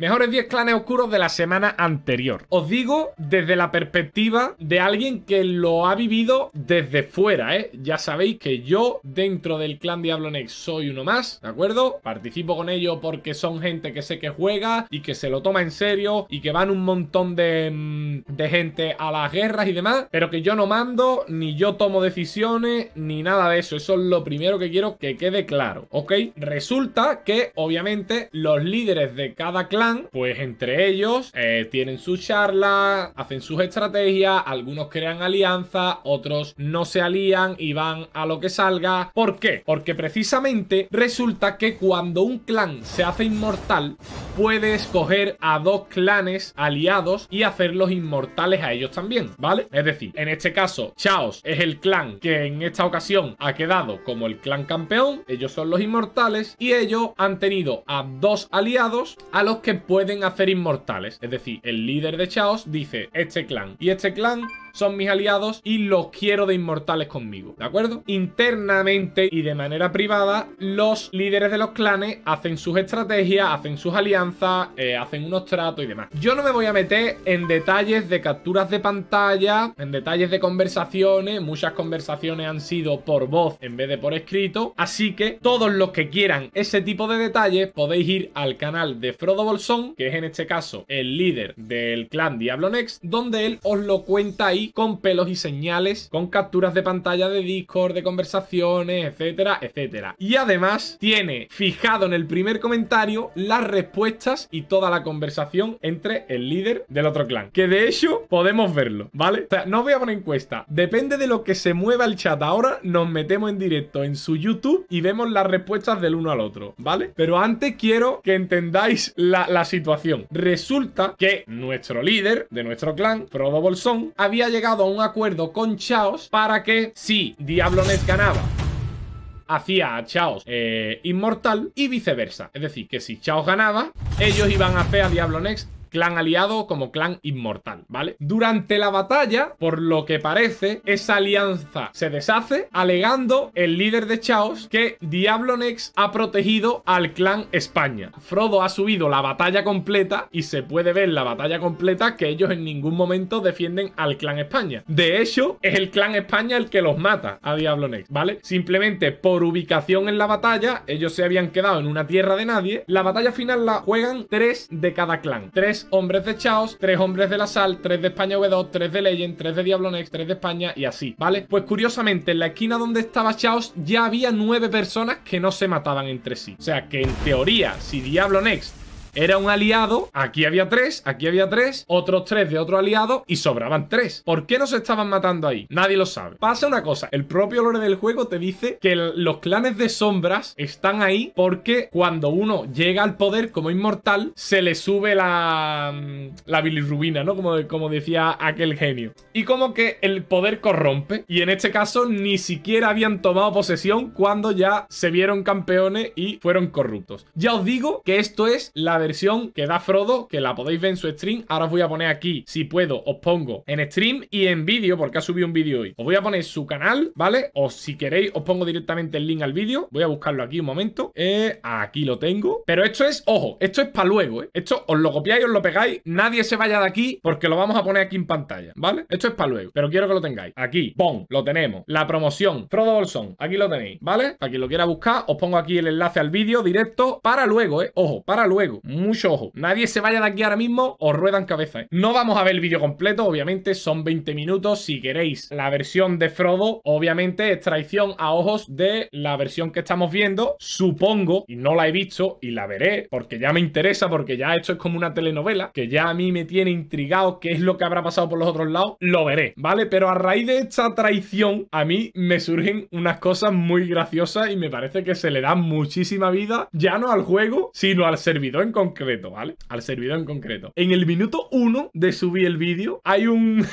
Mejores 10 clanes oscuros de la semana anterior. Os digo desde la perspectiva de alguien que lo ha vivido desde fuera, ¿eh? Ya sabéis que yo dentro del clan Diablo Next soy uno más, ¿de acuerdo? Participo con ellos porque son gente que sé que juega y que se lo toma en serio y que van un montón de, mm, de gente a las guerras y demás, pero que yo no mando, ni yo tomo decisiones, ni nada de eso. Eso es lo primero que quiero que quede claro, ¿ok? Resulta que, obviamente, los líderes de cada clan pues entre ellos eh, tienen su charla, hacen sus estrategias, algunos crean alianzas, otros no se alían y van a lo que salga. ¿Por qué? Porque precisamente resulta que cuando un clan se hace inmortal, puede escoger a dos clanes aliados y hacerlos inmortales a ellos también, ¿vale? Es decir, en este caso, Chaos es el clan que en esta ocasión ha quedado como el clan campeón, ellos son los inmortales y ellos han tenido a dos aliados a los que pueden hacer inmortales. Es decir, el líder de Chaos dice, este clan y este clan son mis aliados y los quiero de inmortales conmigo, ¿de acuerdo? Internamente y de manera privada, los líderes de los clanes hacen sus estrategias, hacen sus alianzas, eh, hacen unos tratos y demás. Yo no me voy a meter en detalles de capturas de pantalla, en detalles de conversaciones, muchas conversaciones han sido por voz en vez de por escrito, así que todos los que quieran ese tipo de detalles podéis ir al canal de Frodo Bolsón, que es en este caso el líder del clan Diablo Next, donde él os lo cuenta ahí con pelos y señales, con capturas de pantalla de Discord, de conversaciones, etcétera, etcétera. Y además tiene fijado en el primer comentario las respuestas y toda la conversación entre el líder del otro clan. Que de hecho podemos verlo, ¿vale? O sea, no voy a poner encuesta. Depende de lo que se mueva el chat ahora, nos metemos en directo en su YouTube y vemos las respuestas del uno al otro, ¿vale? Pero antes quiero que entendáis la, situación. Resulta que nuestro líder de nuestro clan, Frodo Bolsón, había llegado a un acuerdo con Chaos para que si Next ganaba hacía a Chaos eh, inmortal y viceversa. Es decir, que si Chaos ganaba, ellos iban a hacer a Diablo Next clan aliado como clan inmortal, ¿vale? Durante la batalla, por lo que parece, esa alianza se deshace, alegando el líder de Chaos que Diablo Next ha protegido al clan España. Frodo ha subido la batalla completa y se puede ver la batalla completa que ellos en ningún momento defienden al clan España. De hecho, es el clan España el que los mata a Diablo Next, ¿vale? Simplemente por ubicación en la batalla, ellos se habían quedado en una tierra de nadie. La batalla final la juegan tres de cada clan, tres hombres de Chaos, 3 hombres de la Sal, 3 de España w 2 3 de Legend, 3 de Diablo Next, 3 de España y así, ¿vale? Pues curiosamente, en la esquina donde estaba Chaos ya había 9 personas que no se mataban entre sí. O sea que en teoría, si Diablo Next era un aliado, aquí había tres, aquí había tres, otros tres de otro aliado y sobraban tres. ¿Por qué no se estaban matando ahí? Nadie lo sabe. Pasa una cosa, el propio lore del juego te dice que los clanes de sombras están ahí porque cuando uno llega al poder como inmortal, se le sube la, mm, la bilirrubina, ¿no? Como, como decía aquel genio. Y como que el poder corrompe. Y en este caso ni siquiera habían tomado posesión cuando ya se vieron campeones y fueron corruptos. Ya os digo que esto es la versión que da Frodo, que la podéis ver en su stream. Ahora os voy a poner aquí, si puedo, os pongo en stream y en vídeo, porque ha subido un vídeo hoy. Os voy a poner su canal, ¿vale? O si queréis, os pongo directamente el link al vídeo. Voy a buscarlo aquí un momento. Eh, aquí lo tengo. Pero esto es, ojo, esto es para luego, ¿eh? Esto os lo copiáis, os lo pegáis. Nadie se vaya de aquí porque lo vamos a poner aquí en pantalla, ¿vale? Esto es para luego, pero quiero que lo tengáis. Aquí, ¡pum! Lo tenemos. La promoción, Frodo Bolsón, aquí lo tenéis, ¿vale? Para quien lo quiera buscar, os pongo aquí el enlace al vídeo directo para luego, ¿eh? Ojo, para luego. Mucho ojo. Nadie se vaya de aquí ahora mismo o ruedan cabeza, ¿eh? No vamos a ver el vídeo completo, obviamente. Son 20 minutos. Si queréis la versión de Frodo, obviamente es traición a ojos de la versión que estamos viendo. Supongo, y no la he visto y la veré porque ya me interesa, porque ya esto es como una telenovela, que ya a mí me tiene intrigado qué es lo que habrá pasado por los otros lados. Lo veré, ¿vale? Pero a raíz de esta traición, a mí me surgen unas cosas muy graciosas y me parece que se le da muchísima vida, ya no al juego, sino al servidor en concreto, ¿vale? Al servidor en concreto. En el minuto 1 de subir el vídeo hay un,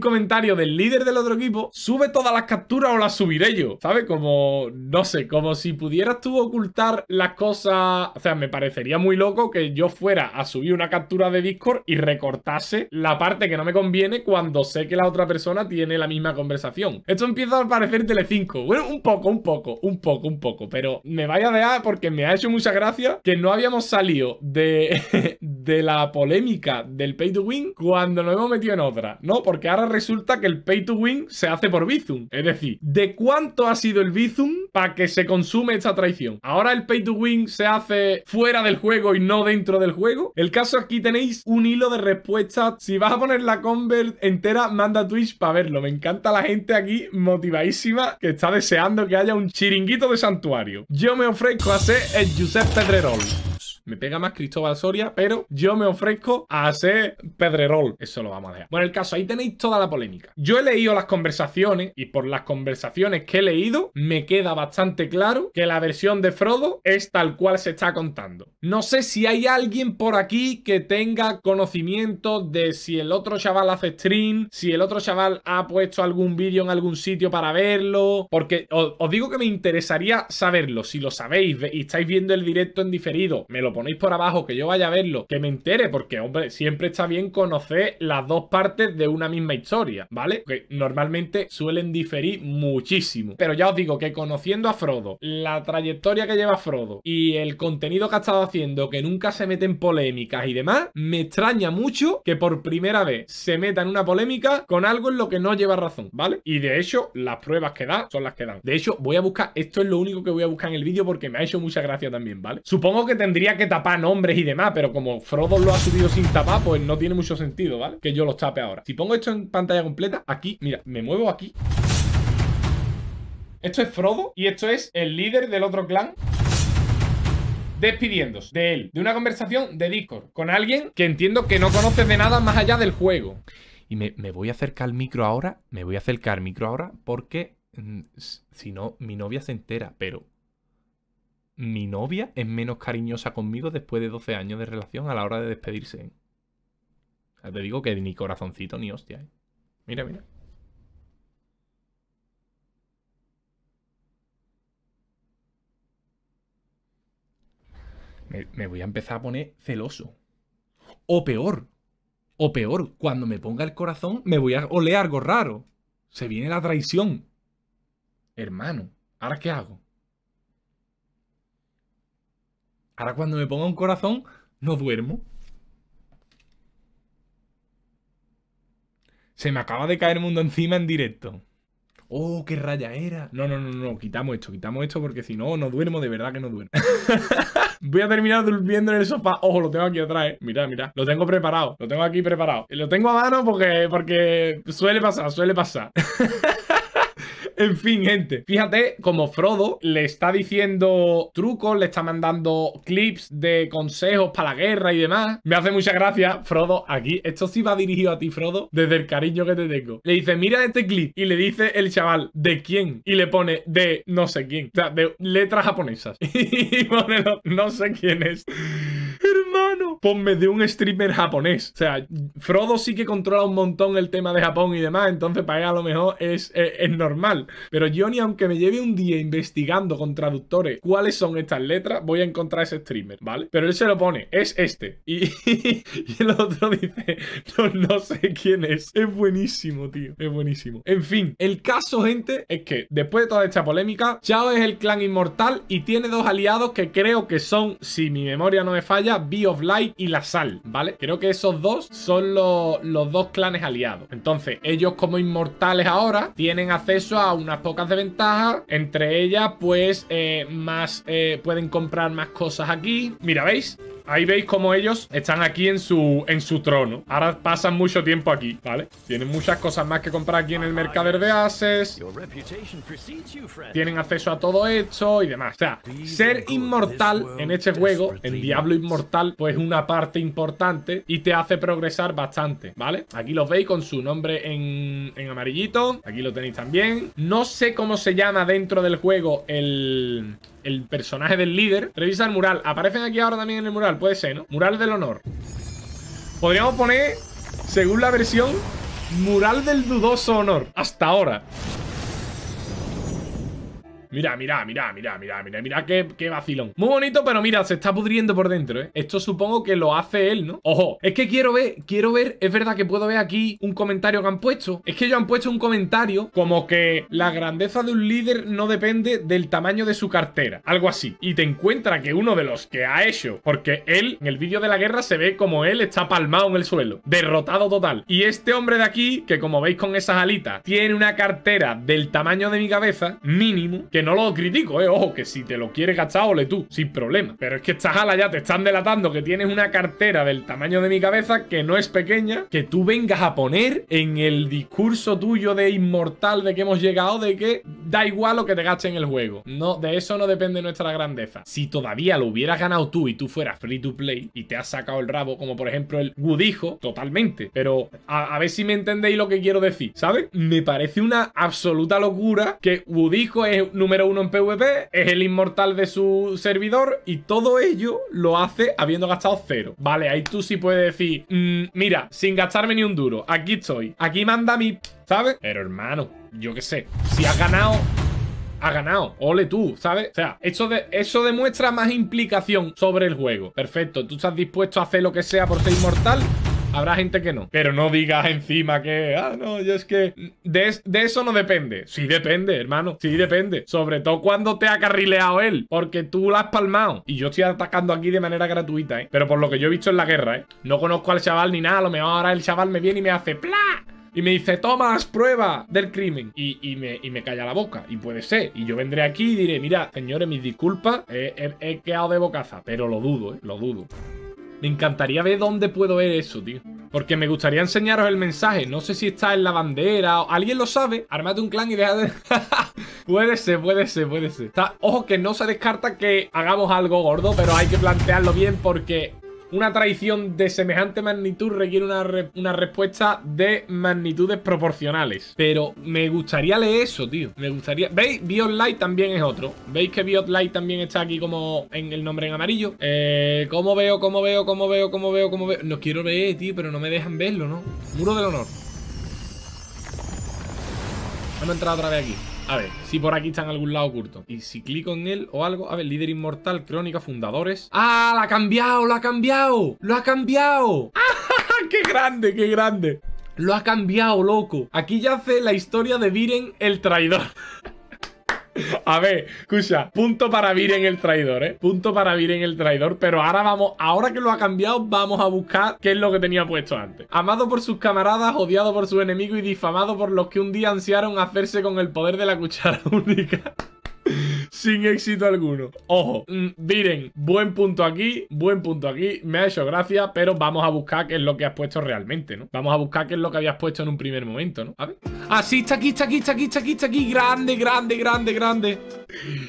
comentario del líder del otro equipo, sube todas las capturas o las subiré yo, ¿sabes? Como, no sé, como si pudieras tú ocultar las cosas, o sea, me parecería muy loco que yo fuera a subir una captura de Discord y recortase la parte que no me conviene cuando sé que la otra persona tiene la misma conversación. Esto empieza a parecer Telecinco. Bueno, un poco, un poco, un poco, un poco, pero me vaya a porque me ha hecho mucha gracia que no habíamos salido de, la polémica del pay to win cuando lo hemos metido en otra, ¿no? Porque ahora resulta que el pay to win se hace por Bizum. Es decir, ¿de cuánto ha sido el Bizum para que se consume esta traición? Ahora el pay to win se hace fuera del juego y no dentro del juego. El caso aquí tenéis un hilo de respuestas. Si vas a poner la convert entera, manda Twitch para verlo. Me encanta la gente aquí motivadísima que está deseando que haya un chiringuito de santuario. Yo me ofrezco a ser el Joseph Pedrerol. Me pega más Cristóbal Soria, pero yo me ofrezco a hacer Pedrerol. Eso lo vamos a dejar. Bueno, el caso, ahí tenéis toda la polémica. Yo he leído las conversaciones y por las conversaciones que he leído, me queda bastante claro que la versión de Frodo es tal cual se está contando. No sé si hay alguien por aquí que tenga conocimiento de si el otro chaval hace stream, si el otro chaval ha puesto algún vídeo en algún sitio para verlo, porque os digo que me interesaría saberlo. Si lo sabéis y estáis viendo el directo en diferido, me lo ponéis por abajo, que yo vaya a verlo, que me entere, porque, hombre, siempre está bien conocer las dos partes de una misma historia, ¿vale? Que normalmente suelen diferir muchísimo. Pero ya os digo que conociendo a Frodo, la trayectoria que lleva Frodo y el contenido que ha estado haciendo, que nunca se mete en polémicas y demás, me extraña mucho que por primera vez se meta en una polémica con algo en lo que no lleva razón, ¿vale? Y de hecho, las pruebas que da son las que dan. De hecho, voy a buscar, esto es lo único que voy a buscar en el vídeo porque me ha hecho mucha gracia también, ¿vale? Supongo que tendría que que tapar nombres y demás, pero como Frodo lo ha subido sin tapar, pues no tiene mucho sentido, ¿vale? Que yo los tape ahora. Si pongo esto en pantalla completa, aquí, mira, me muevo aquí. Esto es Frodo y esto es el líder del otro clan despidiéndose de él, de una conversación de Discord con alguien que entiendo que no conoce de nada más allá del juego. Y me, me voy a acercar al micro ahora, me voy a acercar al micro ahora porque mm, si no, mi novia se entera, pero mi novia es menos cariñosa conmigo después de 12 años de relación a la hora de despedirse. te digo que ni corazoncito ni hostia. ¿eh? Mira, mira. Me, me voy a empezar a poner celoso. O peor. O peor, cuando me ponga el corazón me voy a oler algo raro. Se viene la traición. Hermano, ¿ahora qué hago? Ahora cuando me ponga un corazón, no duermo. Se me acaba de caer el mundo encima en directo. ¡Oh, qué raya era! No, no, no, no, quitamos esto, quitamos esto porque si no, no duermo, de verdad que no duermo. Voy a terminar durmiendo en el sofá. Ojo, lo tengo aquí atrás, eh. Mira, Lo tengo preparado, lo tengo aquí preparado. Lo tengo a mano porque, porque suele pasar, suele pasar. En fin, gente. Fíjate como Frodo le está diciendo trucos, le está mandando clips de consejos para la guerra y demás. Me hace mucha gracia, Frodo, aquí. Esto sí va dirigido a ti, Frodo, desde el cariño que te tengo. Le dice, mira este clip. Y le dice el chaval, ¿de quién? Y le pone, de no sé quién. O sea, de letras japonesas. y pone, no sé quién es ponme de un streamer japonés. O sea, Frodo sí que controla un montón el tema de Japón y demás, entonces para él a lo mejor es, normal. Pero yo, ni aunque me lleve un día investigando con traductores cuáles son estas letras, voy a encontrar ese streamer, ¿vale? Pero él se lo pone, es este. Y, el otro dice, no, no sé quién es. Es buenísimo, tío. Es buenísimo. En fin, el caso, gente, es que después de toda esta polémica, Chao es el clan inmortal y tiene dos aliados que creo que son, si mi memoria no me falla, Be of Light y la Sal, ¿vale? Creo que esos dos son los, dos clanes aliados. Entonces, ellos como inmortales ahora tienen acceso a unas pocas desventajas. Entre ellas, pues, eh, más eh, pueden comprar más cosas aquí. Mira, ¿veis? Ahí veis como ellos están aquí en su, en su trono. Ahora pasan mucho tiempo aquí, ¿vale? Tienen muchas cosas más que comprar aquí en el mercader de ases. Tienen acceso a todo esto y demás. O sea, ser inmortal en este juego, en Diablo Inmortal, pues es una parte importante y te hace progresar bastante, ¿vale? Aquí los veis con su nombre en, en amarillito. Aquí lo tenéis también. No sé cómo se llama dentro del juego el el personaje del líder. Revisa el mural. Aparecen aquí ahora también en el mural. Puede ser, ¿no? Mural del honor. Podríamos poner, según la versión, mural del dudoso honor. Hasta ahora. Mira, mira, mira, mira, mira, mira, mira qué, vacilón. Muy bonito, pero mira, se está pudriendo por dentro, ¿eh? Esto supongo que lo hace él, ¿no? Ojo, es que quiero ver, quiero ver, es verdad que puedo ver aquí un comentario que han puesto. Es que ellos han puesto un comentario como que la grandeza de un líder no depende del tamaño de su cartera, algo así. Y te encuentra que uno de los que ha hecho, porque él en el vídeo de la guerra se ve como él está palmado en el suelo, derrotado total. Y este hombre de aquí, que como veis con esas alitas, tiene una cartera del tamaño de mi cabeza, mínimo, que no lo critico, eh. Ojo, que si te lo quiere gastar, ole tú, sin problema. Pero es que estas alas ya te están delatando que tienes una cartera del tamaño de mi cabeza que no es pequeña. Que tú vengas a poner en el discurso tuyo de inmortal de que hemos llegado, de que Da igual lo que te gaste en el juego. No, de eso no depende nuestra grandeza. Si todavía lo hubieras ganado tú y tú fueras free to play y te has sacado el rabo, como por ejemplo el Woodijo, totalmente. Pero a, ver si me entendéis lo que quiero decir, ¿sabes? Me parece una absoluta locura que Woodijo es número uno en PvP, es el inmortal de su servidor y todo ello lo hace habiendo gastado cero. Vale, ahí tú sí puedes decir, mm, mira, sin gastarme ni un duro, aquí estoy, aquí manda mi ¿sabes? Pero hermano, yo qué sé. Si has ganado, has ganado. Ole tú, ¿sabes? O sea, eso, de, eso demuestra más implicación sobre el juego. Perfecto, tú estás dispuesto a hacer lo que sea por ser inmortal. Habrá gente que no. Pero no digas encima que, ah, no, yo es que... De, eso no depende. Sí depende, hermano. Sí depende. Sobre todo cuando te ha carrileado él. Porque tú lo has palmado. Y yo estoy atacando aquí de manera gratuita, ¿eh? Pero por lo que yo he visto en la guerra, ¿eh? No conozco al chaval ni nada. A lo mejor ahora el chaval me viene y me hace... ¡Pla! y me dice, tomas prueba del crimen. Y, me, calla la boca. Y puede ser. Y yo vendré aquí y diré, mira, señores, mis disculpas, eh, he, quedado de bocaza. Pero lo dudo, eh, lo dudo. Me encantaría ver dónde puedo ver eso, tío. Porque me gustaría enseñaros el mensaje. No sé si está en la bandera o... ¿Alguien lo sabe? Armate un clan y deja de... puede ser, puede ser, puede ser. Ojo que no se descarta que hagamos algo gordo, pero hay que plantearlo bien porque una traición de semejante magnitud requiere una, respuesta de magnitudes proporcionales. Pero me gustaría leer eso, tío. Me gustaría... ¿Veis? Biot Light también es otro. ¿Veis que Biot Light también está aquí como en el nombre en amarillo? Eh, ¿Cómo veo, cómo veo, cómo veo, cómo veo, cómo veo? No quiero ver, tío, pero no me dejan verlo, ¿no? Muro del honor. Vamos entrado otra vez aquí. A ver, si por aquí está en algún lado oculto. Y si clico en él o algo... A ver, líder inmortal, crónica, fundadores... ¡Ah! ¡La ha cambiado! ¡Lo ha cambiado! ¡Lo ha cambiado! ¡Ah! ¡Qué grande! ¡Qué grande! Lo ha cambiado, loco. Aquí ya hace la historia de Viren el traidor. A ver, escucha, punto para vir en el traidor, ¿eh? Punto para vir en el traidor, pero ahora vamos, ahora que lo ha cambiado, vamos a buscar qué es lo que tenía puesto antes. Amado por sus camaradas, odiado por sus enemigos y difamado por los que un día ansiaron hacerse con el poder de la cuchara única sin éxito alguno. Ojo, miren, mm, buen punto aquí, buen punto aquí. Me ha hecho gracia, pero vamos a buscar qué es lo que has puesto realmente, ¿no? Vamos a buscar qué es lo que habías puesto en un primer momento, ¿no? A ver. Ah, está aquí, está aquí, está aquí, está aquí, está aquí. Grande, grande, grande, grande.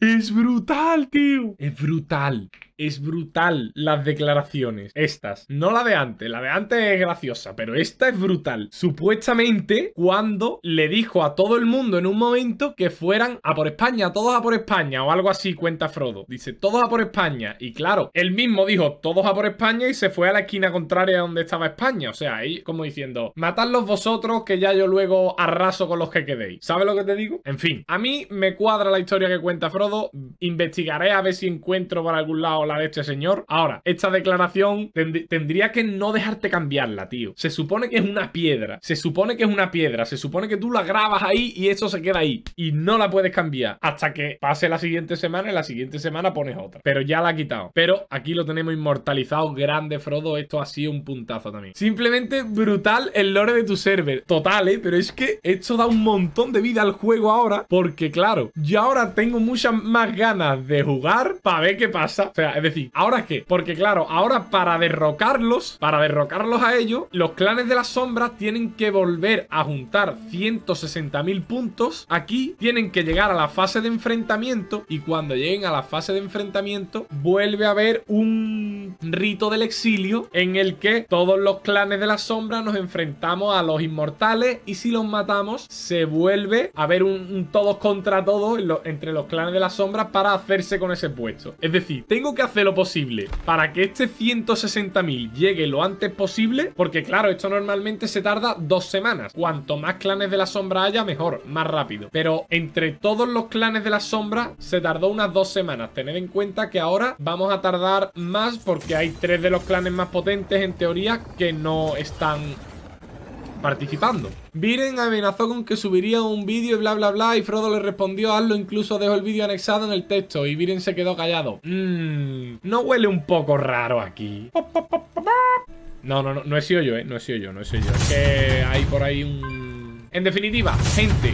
Es brutal, tío. Es brutal. Es brutal las declaraciones. Estas. No la de antes. La de antes es graciosa, pero esta es brutal. Supuestamente, cuando le dijo a todo el mundo en un momento que fueran a por España, todos a por España o algo así, cuenta Frodo. Dice, todos a por España. Y claro, él mismo dijo, todos a por España y se fue a la esquina contraria donde estaba España. O sea, ahí como diciendo, matadlos vosotros que ya yo luego arraso con los que quedéis. ¿Sabes lo que te digo? En fin, a mí me cuadra la historia que cuenta Frodo, investigaré a ver si encuentro por algún lado la de este señor. Ahora, esta declaración tendría que no dejarte cambiarla, tío. Se supone que es una piedra, se supone que es una piedra, se supone que tú la grabas ahí y eso se queda ahí. Y no la puedes cambiar hasta que pase la siguiente semana y la siguiente semana pones otra. Pero ya la ha quitado. Pero aquí lo tenemos inmortalizado, grande Frodo, esto ha sido un puntazo también. Simplemente brutal el lore de tu server. Total, ¿eh? Pero es que esto da un montón de vida al juego ahora porque, claro, yo ahora tengo muchas más ganas de jugar para ver qué pasa. O sea, es decir, ¿ahora que Porque claro, ahora para derrocarlos, para derrocarlos a ellos, los clanes de las sombras tienen que volver a juntar 160.000 puntos. Aquí tienen que llegar a la fase de enfrentamiento y cuando lleguen a la fase de enfrentamiento vuelve a haber un rito del exilio en el que todos los clanes de la sombra nos enfrentamos a los inmortales y si los matamos se vuelve a ver un, todos contra todos entre los clanes de la sombra para hacerse con ese puesto. Es decir, tengo que hacer lo posible para que este 160.000 llegue lo antes posible, porque claro, esto normalmente se tarda dos semanas. Cuanto más clanes de la sombra haya, mejor, más rápido. Pero entre todos los clanes de la sombra se tardó unas dos semanas. Tened en cuenta que ahora vamos a tardar más porque hay tres de los clanes más potentes en teoría que no están participando. Viren amenazó con que subiría un vídeo y bla bla bla y Frodo le respondió hazlo, incluso dejó el vídeo anexado en el texto y Viren se quedó callado. Mmm, no huele un poco raro aquí. No, no, no, no he sido yo, eh, no he sido yo, no es sido yo. Es que hay por ahí un... En definitiva, gente,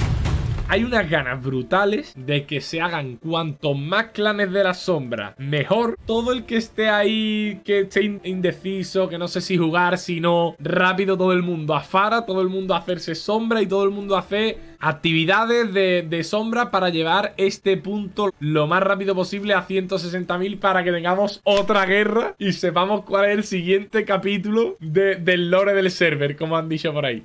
hay unas ganas brutales de que se hagan cuantos más clanes de la sombra, mejor. Todo el que esté ahí, que esté indeciso, que no sé si jugar, si no, rápido todo el mundo a todo el mundo a hacerse sombra y todo el mundo hace hacer actividades de, sombra para llevar este punto lo más rápido posible a 160.000 para que tengamos otra guerra y sepamos cuál es el siguiente capítulo de, del lore del server, como han dicho por ahí.